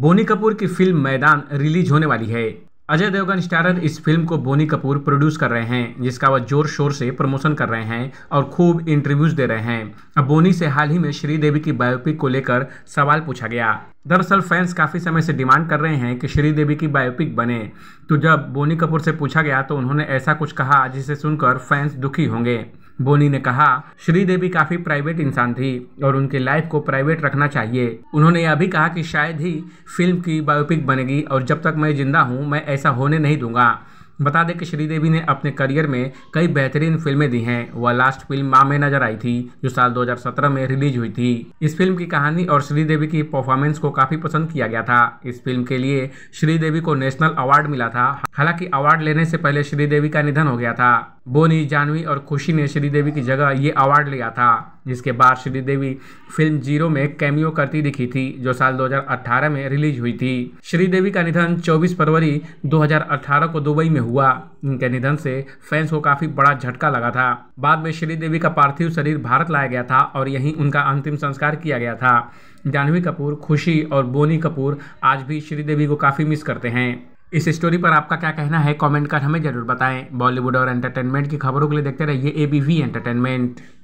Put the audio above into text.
बोनी कपूर की फिल्म मैदान रिलीज होने वाली है अजय देवगन स्टारर इस फिल्म को बोनी कपूर प्रोड्यूस कर रहे हैं जिसका वह जोर शोर से प्रमोशन कर रहे हैं और खूब इंटरव्यूज दे रहे हैं अब बोनी से हाल ही में श्रीदेवी की बायोपिक को लेकर सवाल पूछा गया दरअसल फैंस काफ़ी समय से डिमांड कर रहे हैं कि श्रीदेवी की बायोपिक बने तो जब बोनी कपूर से पूछा गया तो उन्होंने ऐसा कुछ कहा जिसे सुनकर फैंस दुखी होंगे बोनी ने कहा श्रीदेवी काफी प्राइवेट इंसान थी और उनकी लाइफ को प्राइवेट रखना चाहिए उन्होंने यह भी कहा कि शायद ही फिल्म की बायोपिक बनेगी और जब तक मैं जिंदा हूँ मैं ऐसा होने नहीं दूंगा बता दें कि श्रीदेवी ने अपने करियर में कई बेहतरीन फिल्में दी हैं वह लास्ट फिल्म माँ में नजर आई थी जो साल 2017 में रिलीज हुई थी इस फिल्म की कहानी और श्रीदेवी की परफॉर्मेंस को काफी पसंद किया गया था इस फिल्म के लिए श्रीदेवी को नेशनल अवार्ड मिला था हालांकि अवार्ड लेने से पहले श्रीदेवी का निधन हो गया था बोनी जानवी और खुशी ने श्रीदेवी की जगह ये अवार्ड लिया था जिसके बाद श्रीदेवी फिल्म जीरो में कैमियो करती दिखी थी जो साल 2018 में रिलीज हुई थी श्रीदेवी का निधन 24 फरवरी 2018 को दुबई में हुआ इनके निधन से फैंस को काफी बड़ा झटका लगा था बाद में श्रीदेवी का पार्थिव शरीर भारत लाया गया था और यहीं उनका अंतिम संस्कार किया गया था जाह्नवी कपूर खुशी और बोनी कपूर आज भी श्रीदेवी को काफी मिस करते हैं इस स्टोरी पर आपका क्या कहना है कमेंट कर हमें जरूर बताएं बॉलीवुड और एंटरटेनमेंट की खबरों के लिए देखते रहिए एबीवी एंटरटेनमेंट